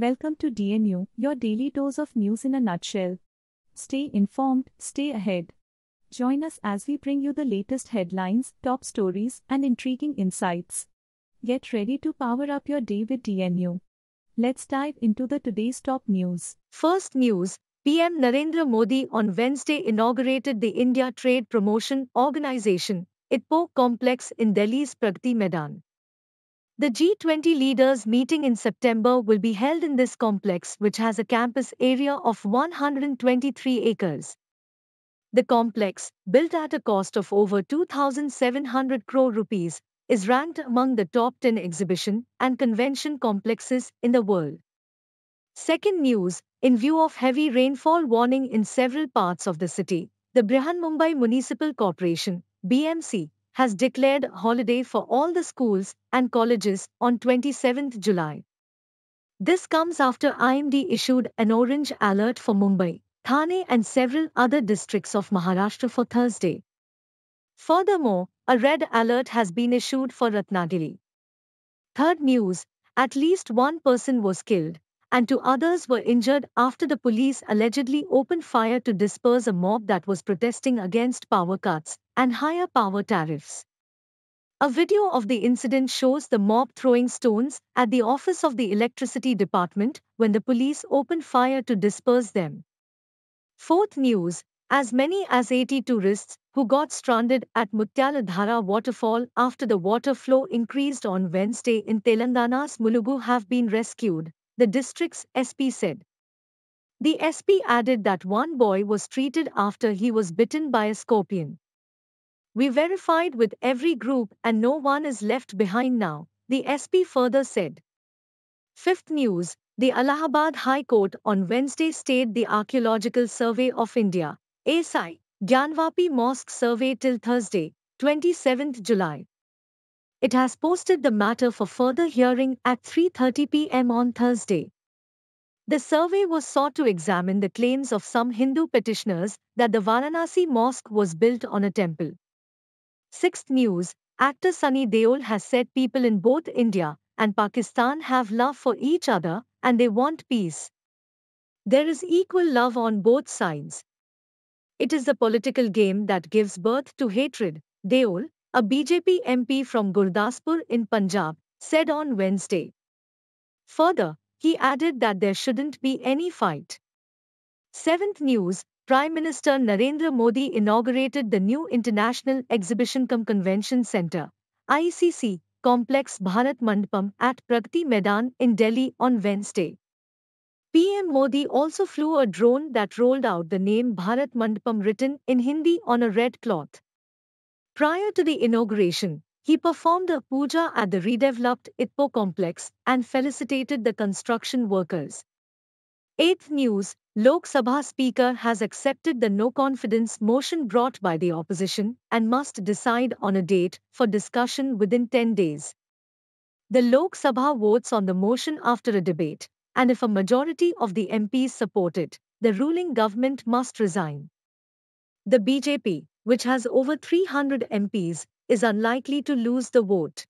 Welcome to DNU, your daily dose of news in a nutshell. Stay informed, stay ahead. Join us as we bring you the latest headlines, top stories, and intriguing insights. Get ready to power up your day with DNU. Let's dive into the today's top news. First news PM Narendra Modi on Wednesday inaugurated the India Trade Promotion Organization, ITPO complex in Delhi's Pragati Maidan. The G20 leaders meeting in September will be held in this complex which has a campus area of 123 acres. The complex, built at a cost of over 2,700 crore rupees, is ranked among the top 10 exhibition and convention complexes in the world. Second news, in view of heavy rainfall warning in several parts of the city, the Brihan Mumbai Municipal Corporation, BMC, has declared holiday for all the schools and colleges on 27th July. This comes after IMD issued an orange alert for Mumbai, Thane and several other districts of Maharashtra for Thursday. Furthermore, a red alert has been issued for Ratnagiri. Third news, at least one person was killed, and two others were injured after the police allegedly opened fire to disperse a mob that was protesting against power cuts, and higher power tariffs. A video of the incident shows the mob throwing stones at the office of the electricity department when the police opened fire to disperse them. Fourth news, as many as 80 tourists who got stranded at Mutyaladhara waterfall after the water flow increased on Wednesday in Telangana's Mulugu have been rescued, the district's SP said. The SP added that one boy was treated after he was bitten by a scorpion. We verified with every group and no one is left behind now, the SP further said. Fifth news, the Allahabad High Court on Wednesday stayed the Archaeological Survey of India, ASI, Gyanwapi Mosque survey till Thursday, 27th July. It has posted the matter for further hearing at 3.30 pm on Thursday. The survey was sought to examine the claims of some Hindu petitioners that the Varanasi mosque was built on a temple. Sixth News, actor Sunny Deol has said people in both India and Pakistan have love for each other and they want peace. There is equal love on both sides. It is the political game that gives birth to hatred, Deol, a BJP MP from Gurdaspur in Punjab, said on Wednesday. Further, he added that there shouldn't be any fight. 7th News Prime Minister Narendra Modi inaugurated the new International Exhibition Convention Center, (ICC) Complex Bharat Mandapam at Pragati Maidan in Delhi on Wednesday. PM Modi also flew a drone that rolled out the name Bharat Mandapam written in Hindi on a red cloth. Prior to the inauguration, he performed a puja at the redeveloped ITPO complex and felicitated the construction workers. 8th News Lok Sabha Speaker has accepted the no confidence motion brought by the opposition and must decide on a date for discussion within 10 days. The Lok Sabha votes on the motion after a debate, and if a majority of the MPs support it, the ruling government must resign. The BJP, which has over 300 MPs, is unlikely to lose the vote.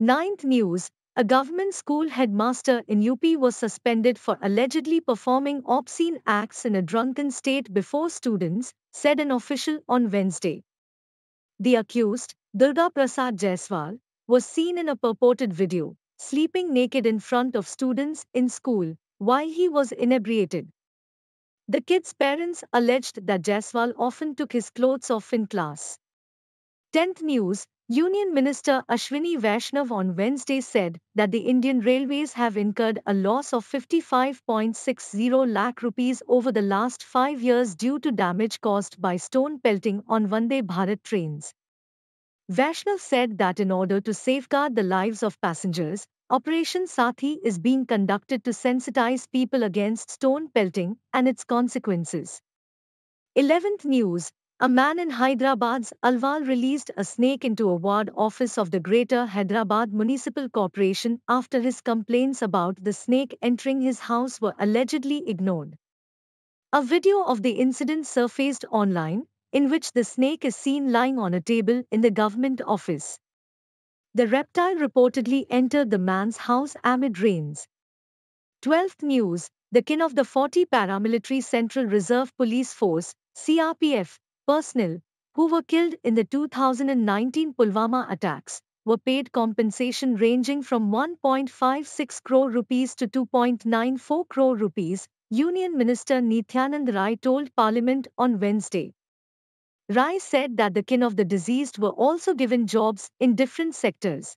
Ninth News a government school headmaster in UP was suspended for allegedly performing obscene acts in a drunken state before students, said an official on Wednesday. The accused, Durga Prasad Jaiswal, was seen in a purported video, sleeping naked in front of students in school, while he was inebriated. The kid's parents alleged that Jaiswal often took his clothes off in class. 10th News Union Minister Ashwini Vaishnav on Wednesday said that the Indian Railways have incurred a loss of 55.60 lakh rupees over the last five years due to damage caused by stone pelting on Vande Bharat trains. Vaishnav said that in order to safeguard the lives of passengers, Operation Sathi is being conducted to sensitize people against stone pelting and its consequences. 11th News a man in Hyderabad's Alwal released a snake into a ward office of the Greater Hyderabad Municipal Corporation after his complaints about the snake entering his house were allegedly ignored. A video of the incident surfaced online, in which the snake is seen lying on a table in the government office. The reptile reportedly entered the man's house amid rains. 12th News The kin of the 40 paramilitary Central Reserve Police Force, CRPF, personnel who were killed in the 2019 Pulwama attacks were paid compensation ranging from 1.56 crore rupees to 2.94 crore rupees, Union Minister Nithyanand Rai told Parliament on Wednesday. Rai said that the kin of the deceased were also given jobs in different sectors.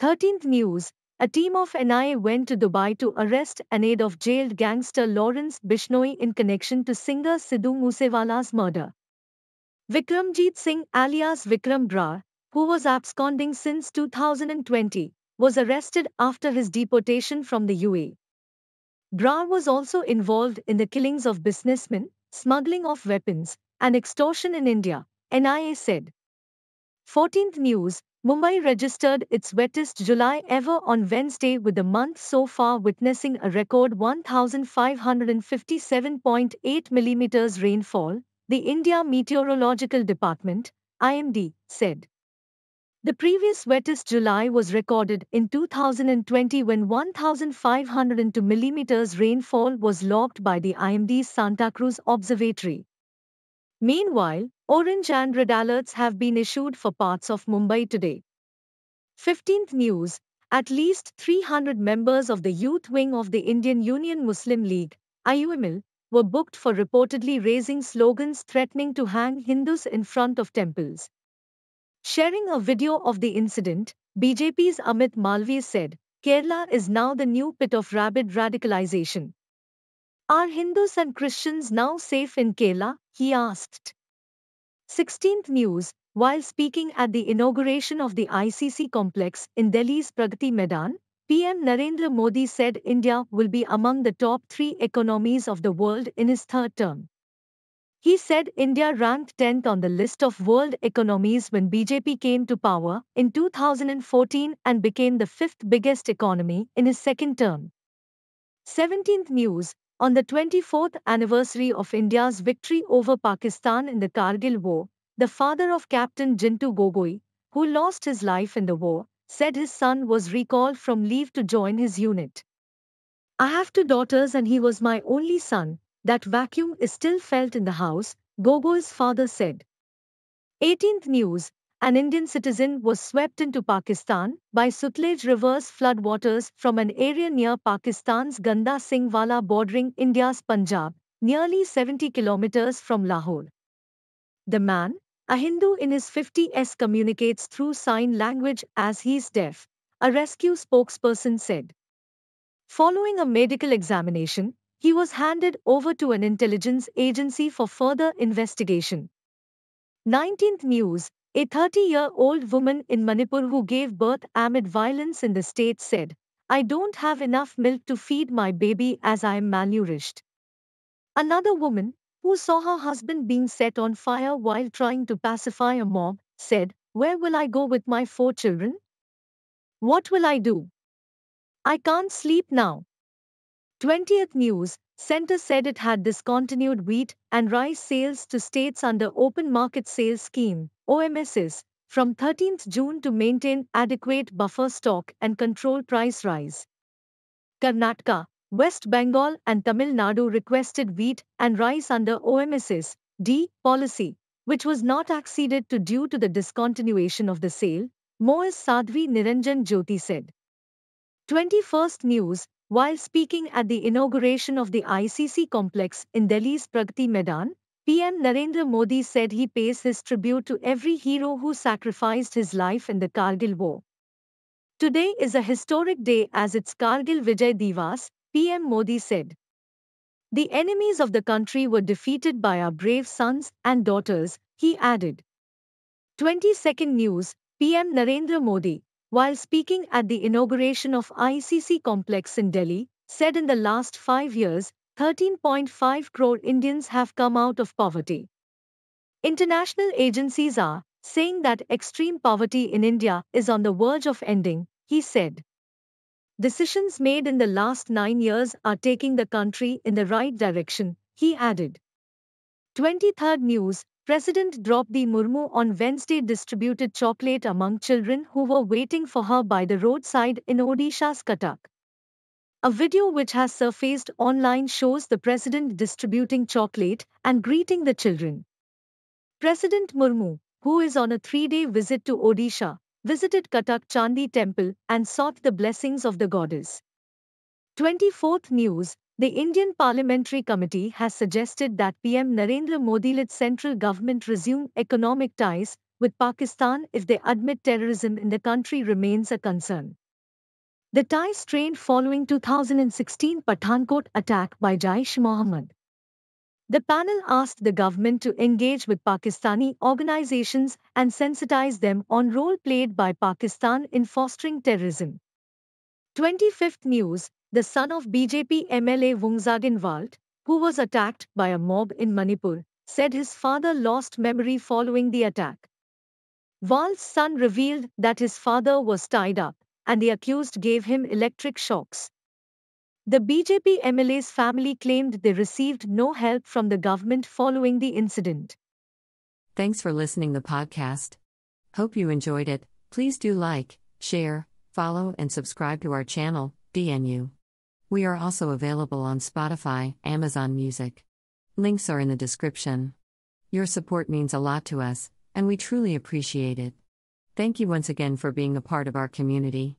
13th News A team of NIA went to Dubai to arrest an aide of jailed gangster Lawrence Bishnoi in connection to singer Sidhu Musewala's murder. Vikramjit Singh alias Vikram Bra, who was absconding since 2020, was arrested after his deportation from the UAE. Bra was also involved in the killings of businessmen, smuggling of weapons, and extortion in India, NIA said. 14th News, Mumbai registered its wettest July ever on Wednesday with the month so far witnessing a record 1,557.8 mm rainfall, the India Meteorological Department, IMD, said. The previous wettest July was recorded in 2020 when 1,502 mm rainfall was logged by the IMD's Santa Cruz Observatory. Meanwhile, orange and red alerts have been issued for parts of Mumbai today. 15th News At least 300 members of the youth wing of the Indian Union Muslim League, IUML, were booked for reportedly raising slogans threatening to hang Hindus in front of temples. Sharing a video of the incident, BJP's Amit Malviya said, Kerala is now the new pit of rabid radicalization. Are Hindus and Christians now safe in Kerala? he asked. 16th News, while speaking at the inauguration of the ICC complex in Delhi's Pragati Medan, PM Narendra Modi said India will be among the top three economies of the world in his third term. He said India ranked 10th on the list of world economies when BJP came to power in 2014 and became the fifth biggest economy in his second term. 17th News On the 24th anniversary of India's victory over Pakistan in the Kargil War, the father of Captain Jintu Gogoi, who lost his life in the war, said his son was recalled from leave to join his unit. I have two daughters and he was my only son, that vacuum is still felt in the house, Gogo's father said. 18th News An Indian citizen was swept into Pakistan by Sutlej River's floodwaters from an area near Pakistan's Ganda Singhwala bordering India's Punjab, nearly 70 kilometers from Lahore. The man, a Hindu in his 50s communicates through sign language as he's deaf, a rescue spokesperson said. Following a medical examination, he was handed over to an intelligence agency for further investigation. 19th News A 30 year old woman in Manipur who gave birth amid violence in the state said, I don't have enough milk to feed my baby as I am malnourished. Another woman, who saw her husband being set on fire while trying to pacify a mob, said, Where will I go with my four children? What will I do? I can't sleep now. 20th News Center said it had discontinued wheat and rice sales to states under Open Market Sales Scheme OMSs from 13th June to maintain adequate buffer stock and control price rise. Karnataka, West Bengal and Tamil Nadu requested wheat and rice under OMS's D policy, which was not acceded to due to the discontinuation of the sale, Moores Sadhvi Niranjan Jyoti said. 21st News, while speaking at the inauguration of the ICC complex in Delhi's Pragati Maidan, PM Narendra Modi said he pays his tribute to every hero who sacrificed his life in the Kargil war. Today is a historic day as it's Kargil Vijay Divas, PM Modi said. The enemies of the country were defeated by our brave sons and daughters, he added. 20 Second News PM Narendra Modi, while speaking at the inauguration of ICC complex in Delhi, said in the last five years, 13.5 crore Indians have come out of poverty. International agencies are saying that extreme poverty in India is on the verge of ending, he said. Decisions made in the last nine years are taking the country in the right direction, he added. 23rd News President Draupadi Murmu on Wednesday distributed chocolate among children who were waiting for her by the roadside in Odisha's Cuttack. A video which has surfaced online shows the president distributing chocolate and greeting the children. President Murmu, who is on a three-day visit to Odisha, visited Katak Chandi temple and sought the blessings of the goddess. 24th News The Indian Parliamentary Committee has suggested that PM Narendra Modi led central government resume economic ties with Pakistan if they admit terrorism in the country remains a concern. The ties strained following 2016 Pathankot attack by Jaish Mohammed. The panel asked the government to engage with Pakistani organizations and sensitize them on role played by Pakistan in fostering terrorism. 25th News, the son of BJP MLA Wungzaginwald, who was attacked by a mob in Manipur, said his father lost memory following the attack. Wald's son revealed that his father was tied up, and the accused gave him electric shocks. The BJP MLA's family claimed they received no help from the government following the incident. Thanks for listening the podcast. Hope you enjoyed it. Please do like, share, follow and subscribe to our channel, DNU. We are also available on Spotify, Amazon Music. Links are in the description. Your support means a lot to us, and we truly appreciate it. Thank you once again for being a part of our community.